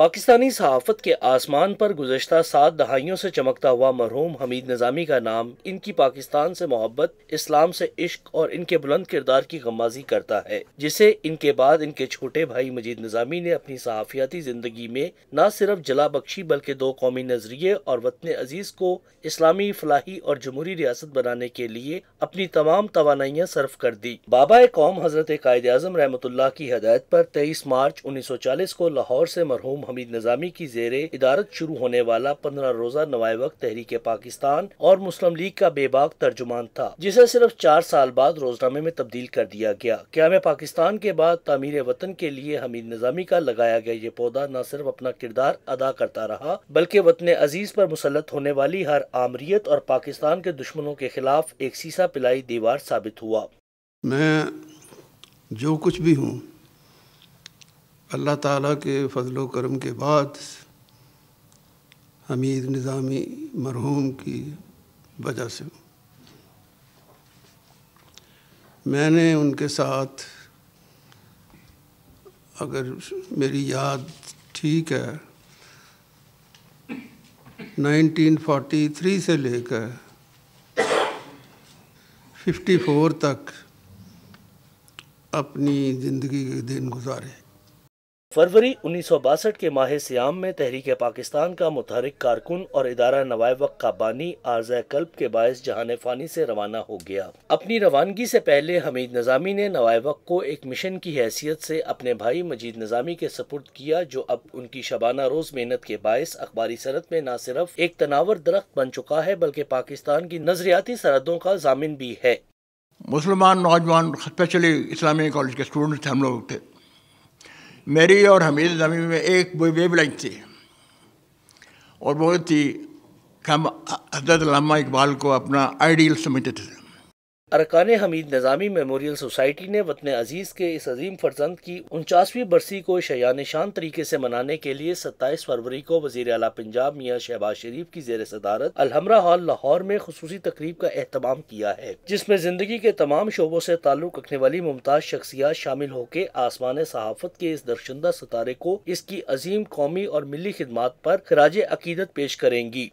पाकिस्तानी सहाफ़त के आसमान पर गुजशत सात दहाइयों से चमकता हुआ मरहूम हमीद निज़ामी का नाम इनकी पाकिस्तान से मोहब्बत इस्लाम से इश्क और इनके बुलंद किरदार की गमबाजी करता है जिसे इनके बाद इनके छोटे भाई मजीद नज़ामी ने अपनी सहाफ़ियाती ज़िंदगी में न सिर्फ जला बख्शी बल्कि दो कौमी नज़रिए और वतन अजीज़ को इस्लामी फलाही और जमहूरी रियासत बनाने के लिए अपनी तमाम तोानाइयाँ सर्फ कर दी बाबा कौम हज़रत कायद अजम रहमत की हदायत पर तेईस मार्च उन्नीस सौ चालीस को लाहौर से मरहूम हमीद नजामी की जेर इदारत शुरू होने वाला पंद्रह रोजा नवाए वक्त तहरीक पाकिस्तान और मुस्लिम लीग का बेबाक तर्जुमान था जिसे सिर्फ चार साल बाद रोजनामे में तब्दील कर दिया गया क्याम पाकिस्तान के बाद तमीर वतन के लिए हमीद नजामी का लगाया गया ये पौधा न सिर्फ अपना किरदार अदा करता रहा बल्कि वतन अजीज पर मुसलत होने वाली हर आमरीत और पाकिस्तान के दुश्मनों के खिलाफ एक सीसा पिलाई दीवार साबित हुआ मैं जो कुछ भी हूँ अल्लाह ताला के फजलो करम के बाद हमीद निज़ामी मरहूम की वजह से मैंने उनके साथ अगर मेरी याद ठीक है 1943 से लेकर 54 तक अपनी ज़िंदगी के दिन गुजारे फरवरी उन्नीस के माह सियाम में तहरीक पाकिस्तान का मुतहरक कारकुन और इदारा नवाय वक्त का बानी आर्ज कल्ब के बायस जहान फानी से रवाना हो गया अपनी रवानगी से पहले हमीद नजामी ने नवाय वक्त को एक मिशन की हैसियत से अपने भाई मजीद नजामी के सपुर्द किया जो अब उनकी शबाना रोज मेहनत के बायस अखबारी सरहद में न सिर्फ एक तनावर दरख्त बन चुका है बल्कि पाकिस्तान की नजरियाती सरहदों का जामिन भी है मुसलमान नौजवान स्पेशली इस्लामी कॉलेज के स्टूडेंट हम लोग थे मेरी और हमीद नमी में एक वेब लाइन थी और बहुत ही कम हजरत लामा इकबाल को अपना आइडियल समझते थे अरकान हमीद निज़ामी मेमोरियल सोसाइटी ने वतन अजीज़ के इस अजीम फरजंद की उनचासवीं बरसी को शयान शान तरीके से मनाने के लिए सत्ताईस फरवरी को वजीर अला पंजाब मियाँ शहबाज शरीफ की जेर सदारत अलहमरा हॉल लाहौर में खसूसी तकरीब का अहतमाम किया है जिसमें ज़िंदगी के तमाम शोबों से ताल्लुक़ रखने वाली मुमताज़ शख्सियात शामिल होकर आसमान सहाफ़त के इस दर्शिंदा सितारे को इसकी अजीम कौमी और मिली खदमात पर खराज अकीदत पेश करेंगी